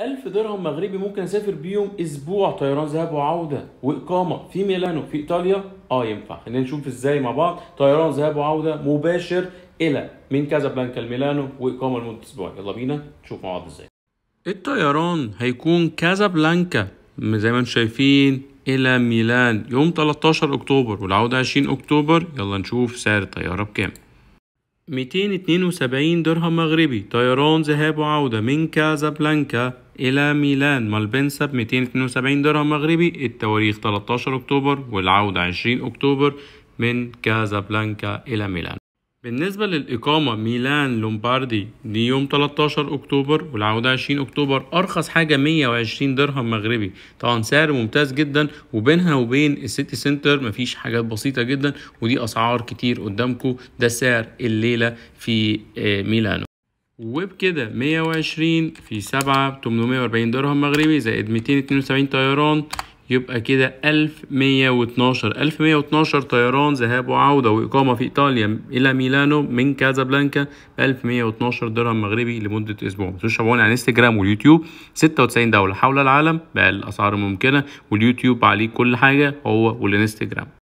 1000 درهم مغربي ممكن اسافر بيهم اسبوع طيران ذهاب وعوده واقامه في ميلانو في ايطاليا اه ينفع خلينا نشوف ازاي مع بعض طيران ذهاب وعوده مباشر الى من كازابلانكا لميلانو واقامه لمده اسبوع يلا بينا نشوف مع بعض ازاي الطيران هيكون كازابلانكا زي ما انتم شايفين الى ميلان يوم 13 اكتوبر والعوده 20 اكتوبر يلا نشوف سعر الطياره بكام 272 درهم مغربي طيران ذهاب وعودة من كازابلانكا إلى ميلان مالبنسا ب 272 درهم مغربي التواريخ 13 أكتوبر والعودة 20 أكتوبر من كازابلانكا إلى ميلان بالنسبة للإقامة ميلان لومباردي دي يوم 13 أكتوبر والعودة 20 أكتوبر أرخص حاجة 120 درهم مغربي طبعا سعر ممتاز جدا وبينها وبين السيتي سنتر مفيش حاجات بسيطة جدا ودي أسعار كتير قدامكم ده سعر الليلة في آه، ميلانو وبكده 120 في 7 ب 840 درهم مغربي زائد 272 طيران يبقى كده 1112 1112 طيران ذهاب وعودة وإقامة في إيطاليا إلى ميلانو من كازابلانكا ب 1112 درهم مغربي لمدة أسبوع متنسوش تابعونا على انستجرام واليوتيوب 96 دولة حول العالم بأقل الأسعار الممكنة واليوتيوب عليه كل حاجة هو والانستجرام